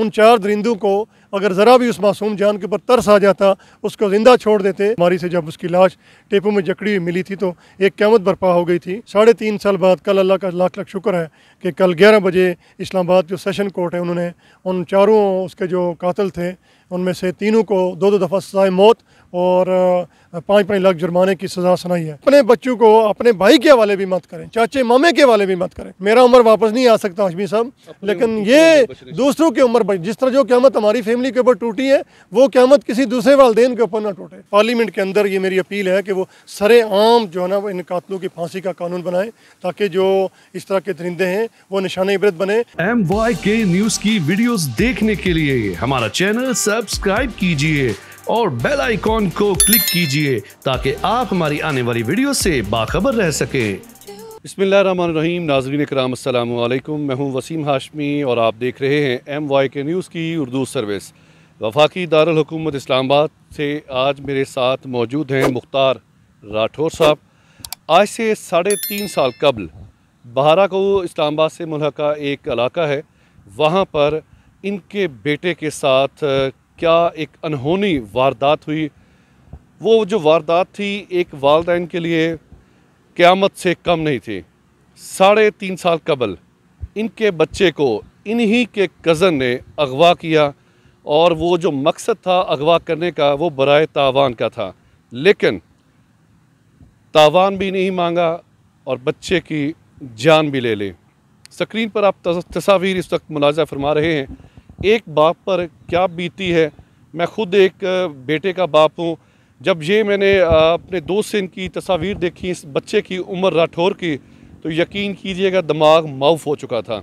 उन चार दरिंदों को अगर ज़रा भी उस मासूम जान के ऊपर तरस आ जाता उसको ज़िंदा छोड़ देते हमारी से जब उसकी लाश टेपू में जकड़ी हुई मिली थी तो एक क्यामत बर्पा हो गई थी साढ़े तीन साल बाद कल अल्लाह का लाख लाख शुक्र है कि कल ग्यारह बजे इस्लामाबाद जो सेशन कोर्ट है उन्होंने उन चारों उसके जो कातल थे उनमें से तीनों को दो दो दफ़ा सजाए मौत और पाँच पाँच लाख जुर्माने की सज़ा सुनाई है अपने बच्चों को अपने भाई के हवाले भी मत करें चाचे मामे के हवाले भी मत करें मेरा उम्र वापस नहीं आ सकता हाशमी साहब लेकिन ये दूसरों की उम्र जिस तरह जो क्यामत हमारी फेम फैमिली के ऊपर टूटी है वो क्यामत किसी दूसरे वालदेन के ऊपर ना टूटे पार्लियामेंट के अंदर ये मेरी अपील है कि वो सरे आम जो है ना इन कातलों की फांसी का कानून बनाए ताकि जो इस तरह के दरिंदे हैं वो निशान इबरत बने एम वाई के न्यूज़ की वीडियो देखने के लिए हमारा चैनल सब्सक्राइब कीजिए और बेल आइकॉन को क्लिक कीजिए ताकि आप हमारी आने वाली वीडियो से बाखबर रह सके बसमीम नाजरीन कराम अल्लाम मैं हूँ वसीम हाशमी और आप देख रहे हैं एम वाई के न्यूज़ की उर्दू सर्विस वफाकी दारकूमत इस्लामाबाद से आज मेरे साथ मौजूद हैं मुख्तार राठौर साहब आज से साढ़े तीन साल कबल बहारा को इस्लामाबाद से का एक इलाका है वहाँ पर इनके बेटे के साथ क्या एक अनहोनी वारदात हुई वो जो वारदात थी एक वालदेन के लिए क़्यामत से कम नहीं थी साढ़े तीन साल कबल इनके बच्चे को इन्हीं के कज़न ने अगवा किया और वो जो मकसद था अगवा करने का वो बरए तावान का था लेकिन तावान भी नहीं मांगा और बच्चे की जान भी ले ली स्क्रीन पर आप तस्वीर इस वक्त मुलाजा फरमा रहे हैं एक बाप पर क्या बीती है मैं ख़ुद एक बेटे का बाप हूँ जब ये मैंने अपने दोस्त से इनकी तस्वीर देखी इस बच्चे की उम्र राठौर की तो यकीन कीजिएगा दिमाग माउफ हो चुका था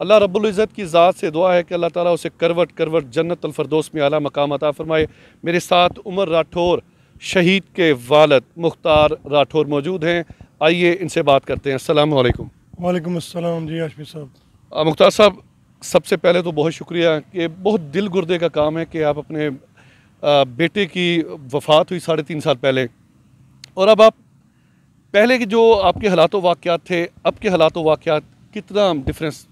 अल्लाह रब्ज़त की ज़ात से दुआ है कि अल्लाह ताला उसे करवट करवट जन्नत अलफरदोस में आला मकाम अता फ़रमाए मेरे साथ उमर राठौर शहीद के वालद मुख्तार राठौर मौजूद हैं आइए इनसे बात करते हैं अल्लाम वालेकुम अस्सलाम जी आशमी साहब मुख्तार साहब सबसे पहले तो बहुत शुक्रिया कि बहुत दिल गुर्दे का काम है कि आप अपने बेटे की वफात हुई साढ़े तीन साल पहले और अब आप पहले के जो आपके हालात वाक़ थे अब के हालात वाक़ कितना डिफरेंस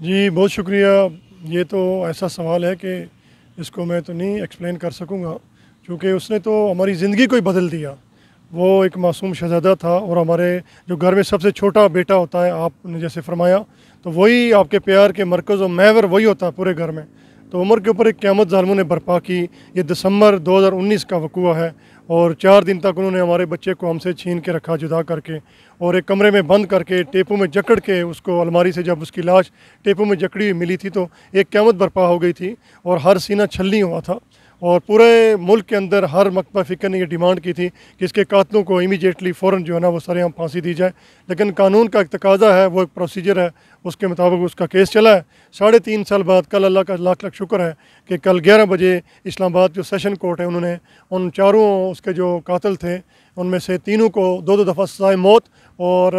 जी बहुत शुक्रिया ये तो ऐसा सवाल है कि इसको मैं तो नहीं एक्सप्लेन कर सकूँगा क्योंकि उसने तो हमारी ज़िंदगी को ही बदल दिया वो एक मासूम शहजादा था और हमारे जो घर में सबसे छोटा बेटा होता है आपने जैसे फरमाया तो वही आपके प्यार के मरकज़ और मैवर वही होता है पूरे घर में तो उमर के ऊपर एक क्यामत ालमों ने बर्पा की ये दिसंबर 2019 का वकूआ है और चार दिन तक उन्होंने हमारे बच्चे को हमसे छीन के रखा जुदा करके और एक कमरे में बंद करके टेपू में जकड़ के उसको अलमारी से जब उसकी लाश टेपू में जकड़ी मिली थी तो एक क्यामत बर्पा हो गई थी और हर सीना छलनी हुआ था और पूरे मुल्क के अंदर हर मकबा फ़िक्र ने ये डिमांड की थी कि इसके कातलों को इमीजिएटली फ़ौर जो है ना वो सारे यहाँ फांसी दी जाए लेकिन कानून का एक तकाजा है वो एक प्रोसीजर है उसके मुताबिक उसका केस चला है साढ़े तीन साल बाद कल अल्लाह का लाख लाख शुक्र है कि कल ग्यारह बजे इस्लामाबाद जो सेशन कोर्ट है उन्होंने उन चारों उसके जो कातल थे उनमें से तीनों को दो दो दफ़ा सजाए मौत और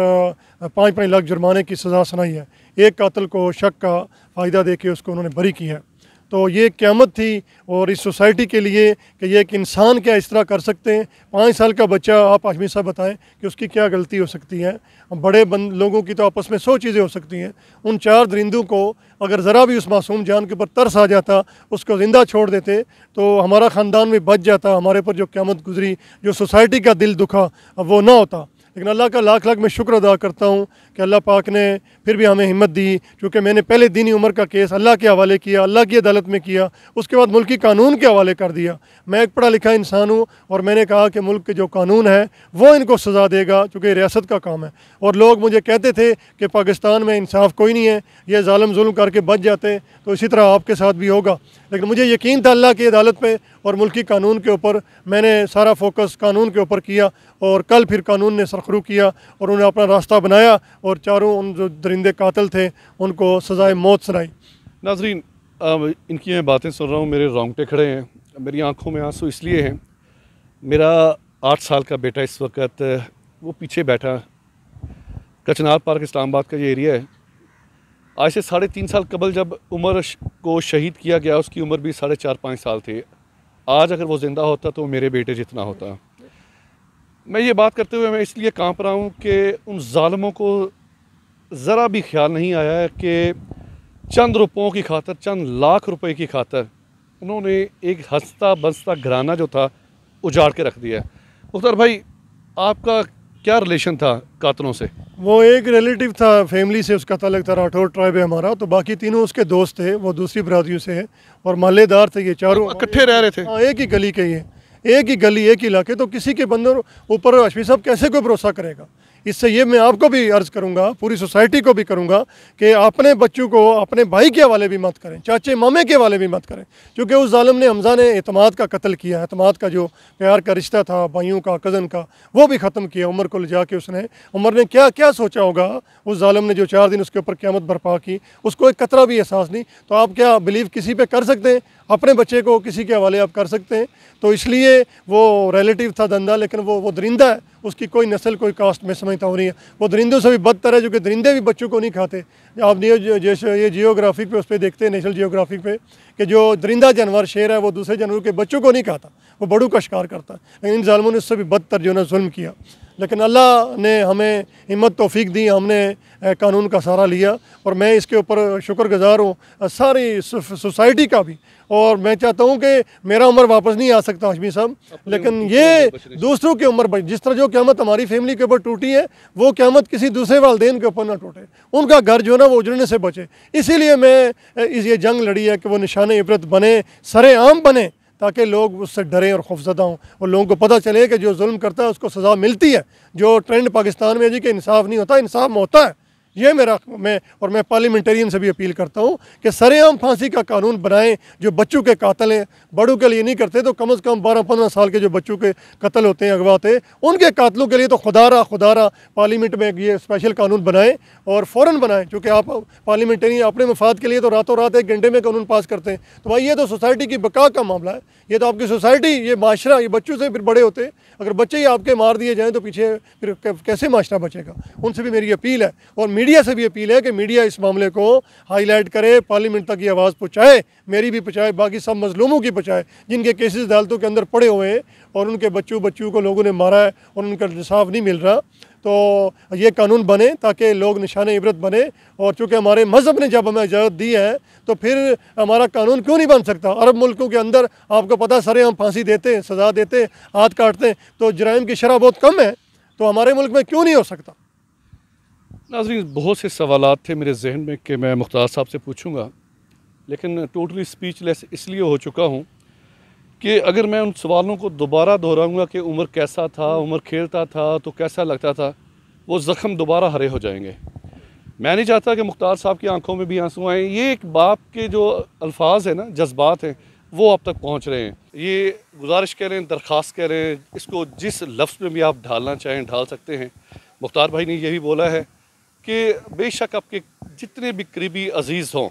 पाँच पाँच लाख जुर्माने की सज़ा सुनाई है एक कातल को शक का फ़ायदा दे के उसको उन्होंने बरी की है तो ये क्यामत थी और इस सोसाइटी के लिए कि ये एक इंसान क्या इस तरह कर सकते हैं पाँच साल का बच्चा आप आजमी साहब बताएं कि उसकी क्या गलती हो सकती है बड़े बंद लोगों की तो आपस में सौ चीज़ें हो सकती हैं उन चार दरिंदों को अगर ज़रा भी उस मासूम जान के ऊपर तरस आ जाता उसको ज़िंदा छोड़ देते तो हमारा ख़ानदान भी बच जाता हमारे पर जो क्यामत गुजरी जो सोसाइटी का दिल दुखा वो ना होता लेकिन अल्लाह का लाख लाख मैं शुक्र अदा करता हूँ कि अल्लाह पाक ने फिर भी हमें हिम्मत दी क्योंकि मैंने पहले दीनी उम्र का केस अल्लाह के हवाले किया अल्लाह की अदालत में किया उसके बाद मुल्की कानून के हवाले कर दिया मैं एक पढ़ा लिखा इंसान हूँ और मैंने कहा कि मुल्क के जो कानून है वो इनको सज़ा देगा चूँकि रियासत का काम है और लोग मुझे कहते थे कि पाकिस्तान में इंसाफ कोई नहीं है ये ालम जुल्म करके बच जाते तो इसी तरह आपके साथ भी होगा लेकिन मुझे यकीन था अल्लाह की अदालत पर और मुल्क कानून के ऊपर मैंने सारा फोकस कानून के ऊपर किया और कल फिर कानून ने सरखरू किया और उन्हें अपना रास्ता बनाया और और चारों उन जो दरिंदे कातल थे उनको सजाए मौत सुनाई नाजरीन इनकी मैं बातें सुन रहा हूँ मेरे रोंगटे खड़े हैं मेरी आंखों में आंसू इसलिए हैं मेरा आठ साल का बेटा इस वक्त वो पीछे बैठा कचनार पार्क इस्लामाबाद का ये एरिया है आज से साढ़े तीन साल कबल जब उमर को शहीद किया गया उसकी उम्र भी साढ़े चार पाँच साल थी आज अगर वो ज़िंदा होता तो मेरे बेटे जितना होता मैं ये बात करते हुए मैं इसलिए कांप रहा हूँ कि उन ालमों को ज़रा भी ख्याल नहीं आया है कि चंद रुपयों की खातर चंद लाख रुपए की खातर उन्होंने एक हंसता बंसता घराना जो था उजाड़ के रख दिया मुख्तार भाई आपका क्या रिलेशन था कातलों से वो एक रिलेटिव था फैमिली से उसका तलग था राठौर ट्राइब है हमारा तो बाकी तीनों उसके दोस्त थे वो दूसरी बरादरी से हैं और महल्लेदार थे ये चारों इकट्ठे रह रहे थे हाँ एक ही गली के ये एक ही गली एक ही इलाके तो किसी के बंदर ऊपर हशमी साहब कैसे कोई भरोसा करेगा इससे ये मैं आपको भी अर्ज़ करूँगा पूरी सोसाइटी को भी करूँगा कि अपने बच्चों को अपने भाई के हवाले भी मत करें चाचे मामे के हवाले भी मत करें क्योंकि उस ालम ने हमजा ने अतमाद का कत्ल किया अतमाद का जो प्यार का रिश्ता था भाइयों का कज़न का वो भी ख़त्म किया उमर को ले जा के उसने उमर ने क्या क्या सोचा होगा उस ालम ने जो चार दिन उसके ऊपर क्यामत बर्पा की उसको एक कतरा भी एहसास नहीं तो आप क्या बिलीव किसी पर कर सकते हैं अपने बच्चे को किसी के हवाले आप कर सकते हैं तो इसलिए वो रिलेटिव था धंधा लेकिन वो वो दरिंदा है उसकी कोई नस्ल कोई कास्ट में समझता हूँ नहीं है वो दरिंदों से भी बदतर है जो कि दरिंदे भी बच्चों को नहीं खाते आप जैसे ये जियोग्राफिक पे उस पर देखते हैं नेशनल जियोग्राफिक पे कि जो दरिंदा जानवर शेर है वो दूसरे जानवर के बच्चों को नहीं खाता वो बड़ू का शिकार करता है लेकिन इन जालमों ने उससे भी बदतर जो है ना जुल्म किया लेकिन अल्लाह ने हमें हिम्मत तोफ़ीक दी हमने कानून का सहारा लिया और मैं इसके ऊपर शुक्रगुजार हूँ सारी सोसाइटी का भी और मैं चाहता हूँ कि मेरा उम्र वापस नहीं आ सकता हाशमी साहब लेकिन ये दूसरों की उम्र जिस तरह जो क्यामत हमारी फैमिली के ऊपर टूटी है वो क्यामत किसी दूसरे वालदेन के ऊपर ना टूटे उनका घर जो है ना वो उजड़ने से बचे इसीलिए मैं इस ये जंग लड़ी है कि वो निशान इबरत बने सरेआम बने ताकि लोग उससे डरें और खौफजदा हों और लोगों को पता चले कि जो जुल्म करता है उसको सज़ा मिलती है जो ट्रेंड पाकिस्तान में जी कि इंसाफ नहीं होता इंसाफ होता है ये मेरा मैं और मैं पार्लियामेंटेरियन से भी अपील करता हूँ कि सरेआम फांसी का कानून बनाएं जो बच्चों के कातल हैं बड़ों के लिए नहीं करते तो कम अज़ कम बारह पंद्रह साल के जो बच्चों के कत्ल होते हैं अगवा होते उनके कातलों के लिए तो खुदारा खुदारा पार्लियामेंट में ये स्पेशल कानून बनाएँ और फ़ौर बनाएँ चूँकि आप पार्लियामेंटेरियन अपने मफाद के लिए तो रातों रात एक घंटे में कानून पास करते हैं तो भाई ये तो सोसाइटी की बका का मामला है ये तो आपकी सोसाइटी ये माशरा ये बच्चों से फिर बड़े होते अगर बच्चे ही आपके मार दिए जाएँ तो पीछे फिर कैसे माशरा बचेगा उनसे भी मेरी अपील है और मीडिया से भी अपील है कि मीडिया इस मामले को हाईलाइट करे पार्लियामेंट तक ये आवाज़ पहुँचाए मेरी भी पहुँचाए बाकी सब मजलूमों की पहुँचाए जिनके केसेज अदालतों के अंदर पड़े हुए हैं और उनके बच्चों बच्चों को लोगों ने मारा है और उनका इंसाफ नहीं मिल रहा तो ये कानून बने ताकि लोग निशान इबरत बने और चूँकि हमारे मज़हब ने जब हमें इजाज़त दी है तो फिर हमारा कानून क्यों नहीं बन सकता अरब मुल्कों के अंदर आपको पता सरे हम फांसी देते हैं सज़ा देते हाथ काटते हैं तो जराइम की शरह बहुत कम है तो हमारे मुल्क में क्यों नहीं हो सकता नाजरीन बहुत से सवाल थे मेरे जहन में कि मैं मुख्तार साहब से पूछूंगा लेकिन टोटली स्पीचलेस इसलिए हो चुका हूँ कि अगर मैं उन सवालों को दोबारा दोहराऊंगा कि उम्र कैसा था उम्र खेलता था तो कैसा लगता था वो ज़ख़म दोबारा हरे हो जाएंगे मैं नहीं चाहता कि मुख्तार साहब की आंखों में भी आंसू आएँ ये एक बाप के जो अल्फाज हैं ना जज्बात हैं वो आप तक पहुँच रहे हैं ये गुजारिश कह रहे हैं दरख्वास्त कह रहे हैं इसको जिस लफ्ज़ में भी आप ढालना चाहें ढाल सकते हैं मुख्तार भाई ने यही बोला है कि बेशक आपके जितने भी करीबी अजीज़ हों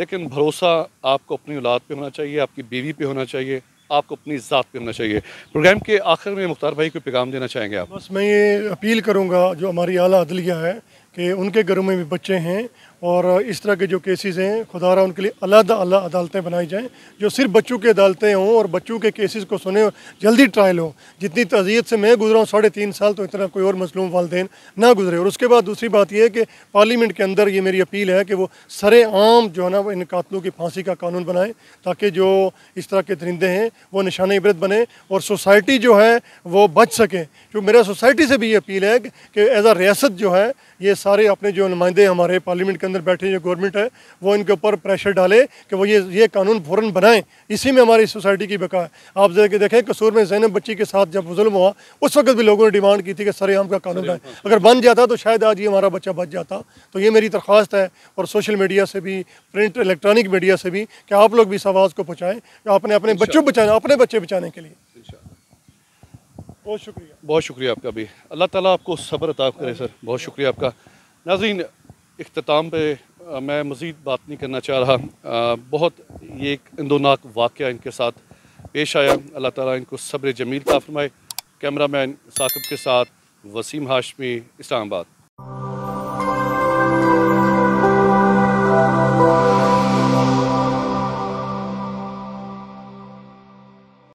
लेकिन भरोसा आपको अपनी औलाद पे होना चाहिए आपकी बीवी पे होना चाहिए आपको अपनी ज़ात पे होना चाहिए प्रोग्राम के आखिर में मुख्तार भाई को पैगाम देना चाहेंगे आप बस मैं ये अपील करूँगा जो हमारी अला अदलिया है कि उनके घरों में भी बच्चे हैं और इस तरह के जो केसेस हैं खुदा रहा उनके लिए अलग अलग अदालतें बनाई जाएं जो सिर्फ बच्चों की अदालतें हों और बच्चों के केसेस को सुने जल्दी ट्रायल हो जितनी तजियत से मैं गुजरा हूँ साढ़े तीन साल तो इतना कोई और मसलूम वालदे ना गुजरे और उसके बाद दूसरी बात यह है कि पार्लीमेंट के अंदर ये मेरी अपील है कि वो सरेआम जो है ना इन कातलों की फांसी का कानून बनाए ताकि जो इस तरह के दरिंदे हैं वो निशान इबरत बने और सोसाइटी जो है वो बच सकें जो मेरा सोसाइटी से भी ये अपील है कि एज़ आ रियासत जो है ये सारे अपने जो नुमाइंदे हमारे पार्लीमेंट के अंदर बैठी जो गवर्नमेंट है वो इनके ऊपर प्रेशर डाले कि वो ये ये कानून फ़ौरन बनाएं इसी में हमारी सोसाइटी की बका है आप देखें कसूर में जैनब बच्ची के साथ जब जुल्म हुआ उस वक्त भी लोगों ने डिमांड की थी कि सरेआम का कानून बनाए अगर बन जाता तो शायद आज ये हमारा बच्चा बच जाता तो ये मेरी दरख्वास्त है और सोशल मीडिया से भी प्रिंट इलेक्ट्रॉनिक मीडिया से भी कि आप लोग भी इस आवाज़ को पहुँचाएँ आपने अपने बच्चों बचाने अपने बच्चे बचाने के लिए बहुत शुक्रिया बहुत शुक्रिया आपका भी अल्लाह ताला आपको सब्र अता करे सर बहुत शुक्रिया आपका नाजीन अख्ताम पर मैं मज़ीद बात नहीं करना चाह रहा बहुत ये एक इंदोनाक वाक़ इनके साथ पेश आया अल्लाह ताला इनको सब्र जमील का फरमाए कैमरा मैन साकब के साथ वसीम हाशमी इस्लामाबाद